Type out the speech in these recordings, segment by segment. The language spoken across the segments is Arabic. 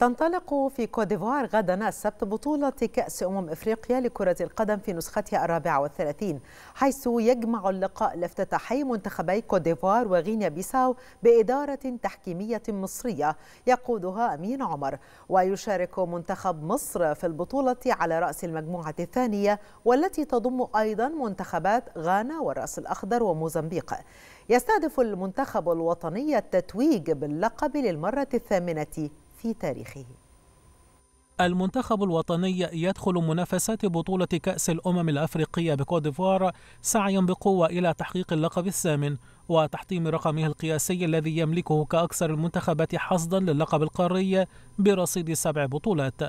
تنطلق في كوديفوار غدا السبت بطولة كأس أمم إفريقيا لكرة القدم في نسختها الرابعة والثلاثين حيث يجمع اللقاء لافتتاحي منتخبي كوديفوار وغينيا بيساو بإدارة تحكيمية مصرية يقودها أمين عمر ويشارك منتخب مصر في البطولة على رأس المجموعة الثانية والتي تضم أيضا منتخبات غانا والرأس الأخضر وموزمبيق يستهدف المنتخب الوطني التتويج باللقب للمرة الثامنة في تاريخه المنتخب الوطني يدخل منافسات بطولة كأس الأمم الأفريقية بكوت ديفوار سعيا بقوة إلى تحقيق اللقب الثامن وتحطيم رقمه القياسي الذي يملكه كأكثر المنتخبات حصدا للقب القاري برصيد سبع بطولات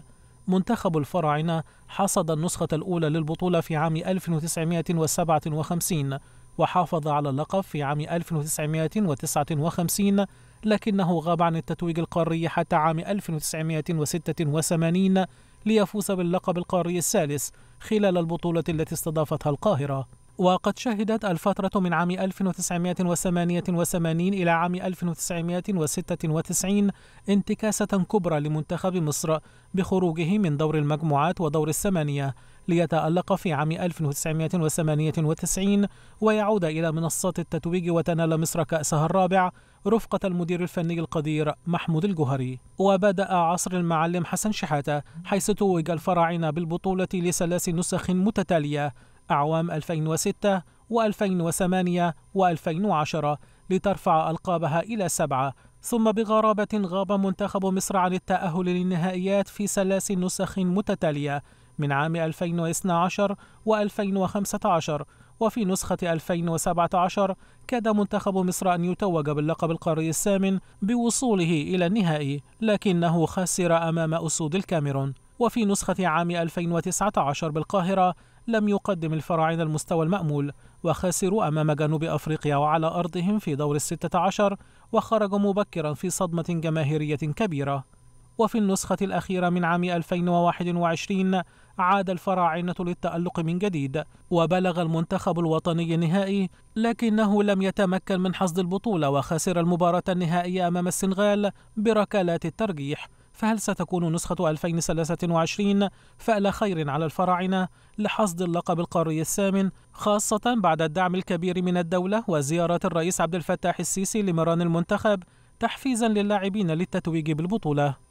منتخب الفراعنة حصد النسخة الأولى للبطولة في عام 1957 وحافظ على اللقب في عام 1959 لكنه غاب عن التتويج القاري حتى عام 1986 ليفوز باللقب القاري الثالث خلال البطولة التي استضافتها القاهرة وقد شهدت الفترة من عام 1988 إلى عام 1996 انتكاسة كبرى لمنتخب مصر بخروجه من دور المجموعات ودور الثمانية ليتألق في عام 1998 ويعود إلى منصات التتويج وتنال مصر كأسها الرابع رفقة المدير الفني القدير محمود الجوهري وبدأ عصر المعلم حسن شحاتة حيث توج الفراعنة بالبطولة لثلاث نسخ متتالية أعوام 2006 و2008 و2010 لترفع ألقابها إلى سبعة ثم بغرابة غاب منتخب مصر عن التأهل للنهائيات في ثلاث نسخ متتالية من عام 2012 و2015 وفي نسخة 2017 كاد منتخب مصر أن يتوج باللقب القاري الثامن بوصوله إلى النهائي لكنه خسر أمام أسود الكاميرون وفي نسخة عام 2019 بالقاهرة لم يقدم الفراعنة المستوى المأمول وخسروا أمام جنوب أفريقيا وعلى أرضهم في دور الستة عشر وخرجوا مبكرا في صدمة جماهيرية كبيرة وفي النسخة الأخيرة من عام 2021 عاد الفراعنة للتألق من جديد وبلغ المنتخب الوطني النهائي لكنه لم يتمكن من حصد البطولة وخسر المباراة النهائية أمام السنغال بركلات الترجيح فهل ستكون نسخة 2023 فأل خير على الفراعنة لحصد اللقب القاري الثامن خاصة بعد الدعم الكبير من الدولة وزيارة الرئيس عبد الفتاح السيسي لمران المنتخب تحفيزا للاعبين للتتويج بالبطولة